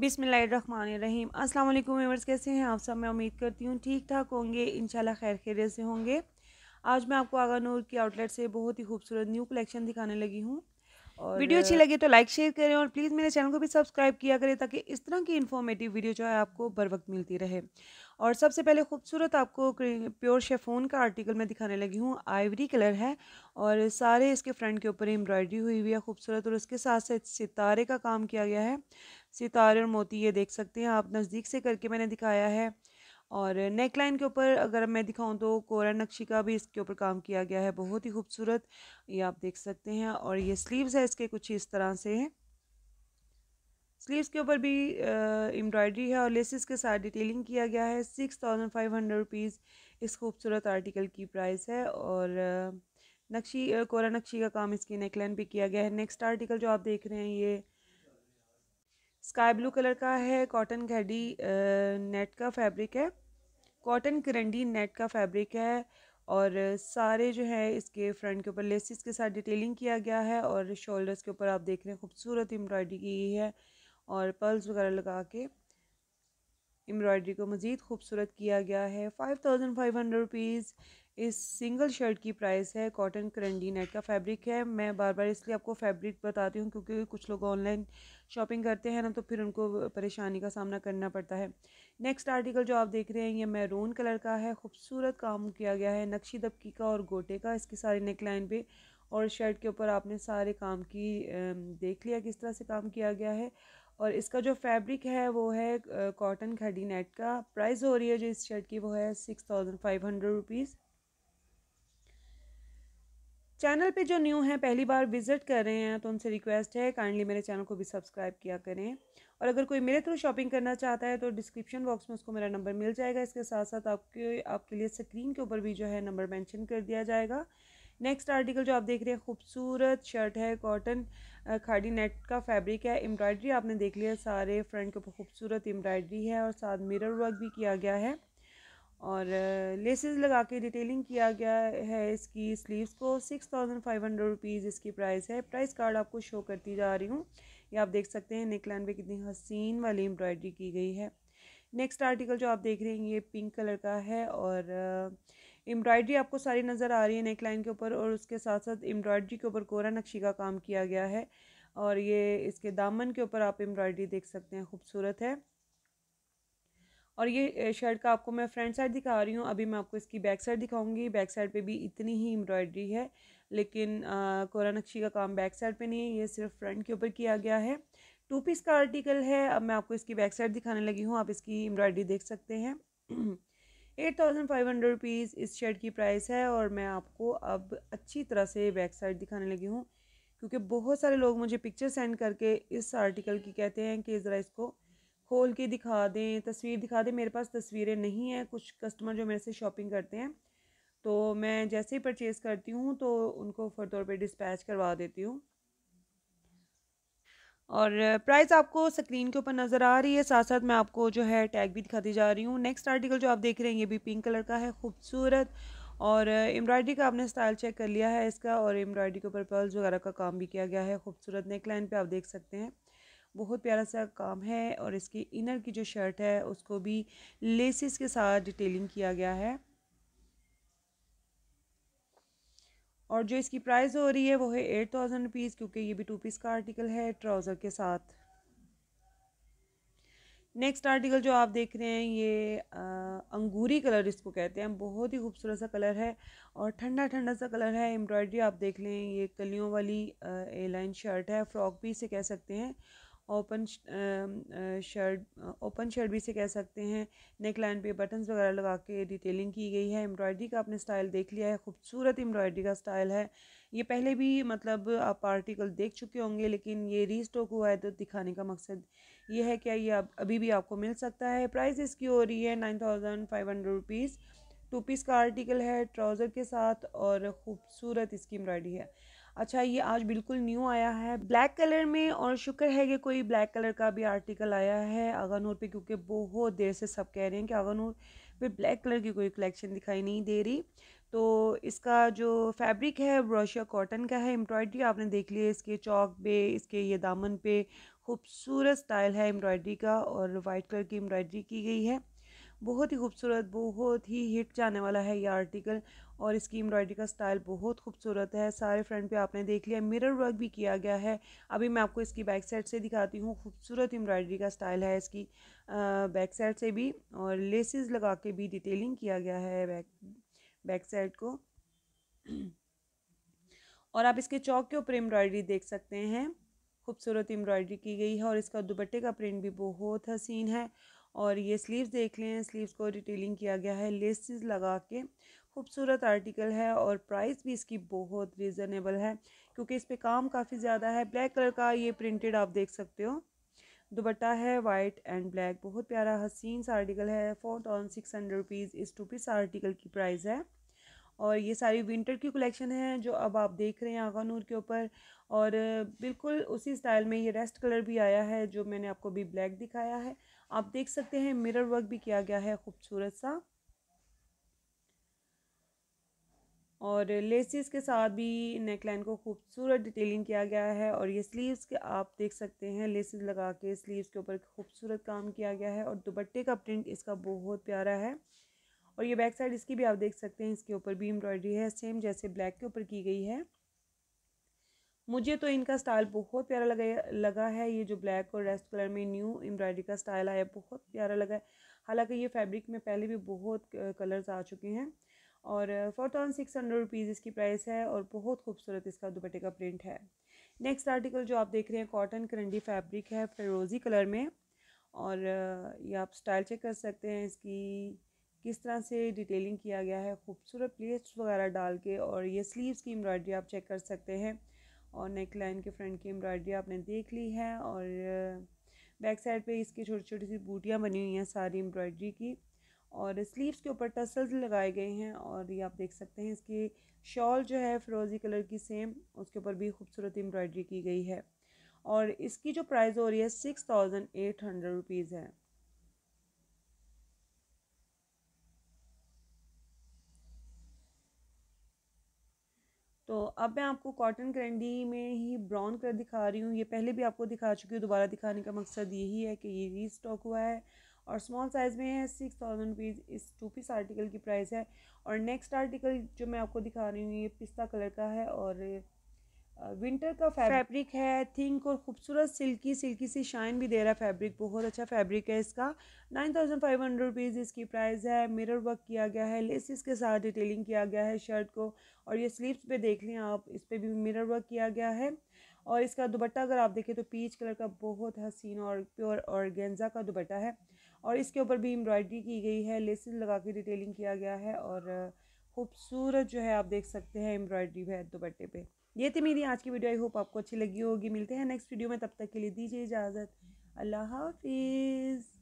बिसमीम अस्सलाम वालेकुम व्यूअर्स कैसे हैं आप सब मैं उम्मीद करती हूँ ठीक ठाक होंगे इंशाल्लाह खैर खैर से होंगे आज मैं आपको आगा नूर की आउटलेट से बहुत ही खूबसूरत न्यू कलेक्शन दिखाने लगी हूँ और वीडियो अच्छी लगे तो लाइक शेयर करें और प्लीज़ मेरे चैनल को भी सब्सक्राइब किया करें ताकि इस तरह की इन्फॉर्मेटिव वीडियो जो है आपको बर वक्त मिलती रहे और सबसे पहले खूबसूरत आपको प्योर शेफोन का आर्टिकल मैं दिखाने लगी हूँ आइवरी कलर है और सारे इसके फ्रंट के ऊपर एम्ब्रॉयडरी हुई हुई है खूबसूरत और उसके साथ साथ सितारे का काम किया गया है सितारे और मोती ये देख सकते हैं आप नज़दीक से करके मैंने दिखाया है और नेक लाइन के ऊपर अगर मैं दिखाऊं तो कोरा नक्शी का भी इसके ऊपर काम किया गया है बहुत ही खूबसूरत ये आप देख सकते हैं और ये स्लीव्स है इसके कुछ इस तरह से हैं स्लीव्स के ऊपर भी एम्ब्रॉयडरी है और लेसिस के साथ डिटेलिंग किया गया है six thousand five hundred rupees इस खूबसूरत आर्टिकल की प्राइस है और नक्शी कोरा नक्शी का काम इसकी नेकलाइन पर किया गया है नेक्स्ट आर्टिकल जो आप देख रहे हैं ये स्काई ब्लू कलर का है कॉटन घड़ी नेट का फैब्रिक है कॉटन करंडी नेट का फैब्रिक है और सारे जो है इसके फ्रंट के ऊपर लेसिस के साथ डिटेलिंग किया गया है और शोल्डर्स के ऊपर आप देख रहे हैं खूबसूरत एम्ब्रॉयडरी की है और पर्ल्स वगैरह लगा के एम्ब्रॉयडरी को मज़ीद खूबसूरत किया गया है five thousand five hundred rupees इस सिंगल शर्ट की प्राइस है कॉटन करंडी नेट का फैब्रिक है मैं बार बार इसलिए आपको फैब्रिक बताती हूँ क्योंकि कुछ लोग ऑनलाइन शॉपिंग करते हैं ना तो फिर उनको परेशानी का सामना करना पड़ता है नेक्स्ट आर्टिकल जो आप देख रहे हैं ये मैरून कलर का है खूबसूरत काम किया गया है नक्शी दबकी का और गोटे का इसकी सारी नेकलाइन पर और शर्ट के ऊपर आपने सारे काम की देख लिया किस तरह से काम किया गया है और इसका जो फैब्रिक है वो है कॉटन खडी नेट का प्राइस हो रही है जो इस शर्ट की वो है six thousand five hundred rupees channel पे जो न्यू हैं पहली बार विज़िट कर रहे हैं तो उनसे रिक्वेस्ट है काइंडली मेरे चैनल को भी सब्सक्राइब किया करें और अगर कोई मेरे थ्रू शॉपिंग करना चाहता है तो डिस्क्रिप्शन बॉक्स में उसको मेरा नंबर मिल जाएगा इसके साथ साथ आपके आपके लिए स्क्रीन के ऊपर भी जो है नंबर मेंशन कर दिया जाएगा नेक्स्ट आर्टिकल जो आप देख रहे हैं खूबसूरत शर्ट है कॉटन खाड़ी नेट का फैब्रिक है एम्ब्रॉयडरी आपने देख लिया सारे फ्रंट के ऊपर खूबसूरत एम्ब्रॉयडरी है और साथ मिरर वर्क भी किया गया है और लेसेस लगा के डिटेलिंग किया गया है इसकी स्लीव्स को six thousand five hundred rupees इसकी प्राइस है प्राइस कार्ड आपको शो करती जा रही हूँ ये आप देख सकते हैं नेकलाइन पे कितनी हसीन वाली एम्ब्रॉयडरी की गई है नेक्स्ट आर्टिकल जो आप देख रहे हैं ये पिंक कलर का है और एम्ब्रॉयडरी आपको सारी नज़र आ रही है नेक लाइन के ऊपर और उसके साथ साथ एम्ब्रॉयडरी के ऊपर कोरा नक्शी का काम किया गया है और ये इसके दामन के ऊपर आप एम्ब्रॉयडरी देख सकते हैं खूबसूरत है और ये शर्ट का आपको मैं फ्रंट साइड दिखा रही हूँ अभी मैं आपको इसकी बैक साइड दिखाऊंगी बैक साइड पे भी इतनी ही एम्ब्रॉयडरी है लेकिन कोरा नक्शी का काम बैक साइड पे नहीं है ये सिर्फ फ्रंट के ऊपर किया गया है टू पीस का आर्टिकल है अब मैं आपको इसकी बैक साइड दिखाने लगी हूँ आप इसकी एम्ब्रॉयडरी देख सकते हैं eight thousand five hundred rupees इस शर्ट की प्राइस है और मैं आपको अब अच्छी तरह से बैक साइड दिखाने लगी हूँ क्योंकि बहुत सारे लोग मुझे पिक्चर सेंड करके इस आर्टिकल की कहते हैं कि ज़रा इसको खोल के दिखा दें तस्वीर दिखा दें मेरे पास तस्वीरें नहीं हैं कुछ कस्टमर जो मेरे से शॉपिंग करते हैं तो मैं जैसे ही परचेज़ करती हूँ तो उनको फौर तौर पर डिस्पैच करवा देती हूँ और प्राइस आपको स्क्रीन के ऊपर नज़र आ रही है साथ साथ मैं आपको जो है टैग भी दिखाती जा रही हूँ नेक्स्ट आर्टिकल जो आप देख रहे हैं ये भी पिंक कलर का है खूबसूरत और एम्ब्रॉयडरी का आपने स्टाइल चेक कर लिया है इसका और एम्ब्रॉयडरी के ऊपर पर्ल्स वगैरह का काम भी किया गया है खूबसूरत नेक लाइन पर आप देख सकते हैं बहुत प्यारा सा काम है और इसकी इनर की जो शर्ट है उसको भी लेसिस के साथ डिटेलिंग किया गया है और जो इसकी प्राइस हो रही है वो है एट थाउजेंड रुपीज़ क्योंकि ये भी टू पीस का आर्टिकल है ट्राउज़र के साथ नेक्स्ट आर्टिकल जो आप देख रहे हैं ये आ, अंगूरी कलर इसको कहते हैं बहुत ही खूबसूरत सा कलर है और ठंडा ठंडा सा कलर है एम्ब्रॉयडरी आप देख लें ये कलियों वाली ए लाइन शर्ट है फ्रॉक भी इसे कह सकते हैं ओपन शर्ट ओपन शर्ट भी इसे कह सकते हैं नेक लाइन पे बटन्स वगैरह लगा के डिटेलिंग की गई है एम्ब्रॉयडरी का आपने स्टाइल देख लिया है खूबसूरत एम्ब्रॉयडरी का स्टाइल है ये पहले भी मतलब आप आर्टिकल देख चुके होंगे लेकिन ये रीस्टॉक हुआ है तो दिखाने का मकसद ये है क्या ये अब अभी भी आपको मिल सकता है प्राइस इसकी हो रही है nine thousand five hundred rupees two piece का आर्टिकल है ट्राउज़र के साथ और ख़ूबसूरत इसकी एम्ब्रॉयडरी है अच्छा ये आज बिल्कुल न्यू आया है ब्लैक कलर में और शुक्र है कि कोई ब्लैक कलर का भी आर्टिकल आया है आगानूर पे क्योंकि बहुत देर से सब कह रहे हैं कि आगानूर पे ब्लैक कलर की कोई कलेक्शन दिखाई नहीं दे रही तो इसका जो फैब्रिक है ब्रोशिया कॉटन का है एम्ब्रॉयडरी आपने देख लिया इसके चौक पे इसके ये दामन पे खूबसूरत स्टाइल है एम्ब्रॉयडरी का और वाइट कलर की एम्ब्रॉयडरी की गई है बहुत ही खूबसूरत बहुत ही हिट जाने वाला है ये आर्टिकल और इसकी एम्ब्रॉयडरी का स्टाइल बहुत खूबसूरत है सारे फ्रंट पे आपने देख लिया मिरर वर्क भी किया गया है अभी मैं आपको इसकी बैक साइड से दिखाती हूँ खूबसूरत एम्ब्रॉयडरी का स्टाइल है इसकी बैक साइड से भी और लेसेस लगा के भी डिटेलिंग किया गया है बैक बैक साइड को और आप इसके चौक के ऊपर एम्ब्रॉयडरी देख सकते हैं खूबसूरत एम्ब्रॉयडरी की गई है और इसका दुपट्टे का प्रिंट भी बहुत हसीन है और ये स्लीव्स देख लें स्लीव्स को रिटेलिंग किया गया है लेसिस लगा के खूबसूरत आर्टिकल है और प्राइस भी इसकी बहुत रिजनेबल है क्योंकि इस पर काम काफ़ी ज़्यादा है ब्लैक कलर का ये प्रिंटेड आप देख सकते हो दुबट्टा है वाइट एंड ब्लैक बहुत प्यारा हसीन सा आर्टिकल है four thousand six hundred rupees इस टू पीस आर्टिकल की प्राइस है और ये सारी विंटर की कलेक्शन है जो अब आप देख रहे हैं आगा नूर के ऊपर और बिल्कुल उसी स्टाइल में ये रेस्ट कलर भी आया है जो मैंने आपको भी ब्लैक दिखाया है आप देख सकते हैं मिरर वर्क भी किया गया है खूबसूरत सा और लेसिस के साथ भी नेकलाइन को खूबसूरत डिटेलिंग किया गया है और ये स्लीव्स के आप देख सकते हैं लेसिस लगा के स्लीव्स के ऊपर खूबसूरत काम किया गया है और दुपट्टे का प्रिंट इसका बहुत प्यारा है और ये बैक साइड इसकी भी आप देख सकते हैं इसके ऊपर भी एम्ब्रॉयडरी है सेम जैसे ब्लैक के ऊपर की गई है मुझे तो इनका स्टाइल बहुत प्यारा लगा लगा है ये जो ब्लैक और रेस्ट कलर में न्यू एम्ब्रॉयडरी का स्टाइल आया बहुत प्यारा लगा है हालांकि ये फैब्रिक में पहले भी बहुत कलर्स आ चुके हैं और four thousand six hundred rupees इसकी प्राइस है और बहुत खूबसूरत इसका दुपट्टे का प्रिंट है नेक्स्ट आर्टिकल जो आप देख रहे हैं कॉटन करंडी फैब्रिक है फेरोजी कलर में और ये आप स्टाइल चेक कर सकते हैं इसकी किस तरह से डिटेलिंग किया गया है खूबसूरत प्लेट्स वगैरह डाल के और ये स्लीव्स की एम्ब्रॉयडरी आप चेक कर सकते हैं और नेक लाइन के फ्रंट की एम्ब्रॉयडरी आपने देख ली है और बैक uh, साइड पे इसकी छोटी छोटी सी बूटियाँ बनी हुई हैं सारी एम्ब्रॉयडरी की और स्लीव्स के ऊपर टसल्स लगाए गए हैं और ये आप देख सकते हैं इसकी शॉल जो है फिरोज़ी कलर की सेम उसके ऊपर भी खूबसूरत एम्ब्रॉयडरी की गई है और इसकी जो प्राइस हो रही है six thousand eight hundred rupees है तो अब मैं आपको कॉटन कैंडी में ही ब्राउन कलर दिखा रही हूँ ये पहले भी आपको दिखा चुकी हूँ दोबारा दिखाने का मकसद यही है कि ये री स्टॉक हुआ है और स्मॉल साइज़ में है सिक्स थाउजेंड रुपीज़ इस टू पीस आर्टिकल की प्राइस है और नेक्स्ट आर्टिकल जो मैं आपको दिखा रही हूँ ये पिस्ता कलर का है और विंटर का फैब्रिक है थिंक और खूबसूरत सिल्की सिल्की सी शाइन भी दे रहा है फैब्रिक बहुत अच्छा फैब्रिक है इसका nine thousand five hundred rupees इसकी प्राइस है मिरर वर्क किया गया है लेसिस के साथ डिटेलिंग किया गया है शर्ट को और ये स्लीव्स पे देख लें आप इस पर भी मिरर वर्क किया गया है और इसका दुपट्टा अगर आप देखें तो पीच कलर का बहुत हसीन और प्योर और गेंजा का दुपट्टा है और इसके ऊपर भी एम्ब्रॉयडरी की गई है लेसिस लगा के डिटेलिंग किया गया है और खूबसूरत जो है आप देख सकते हैं एम्ब्रॉयडरी है दुपट्टे पर ये थी मेरी आज की वीडियो आई होप आपको अच्छी लगी होगी मिलते हैं नेक्स्ट वीडियो में तब तक के लिए दीजिए इजाज़त अल्लाह हाफिज़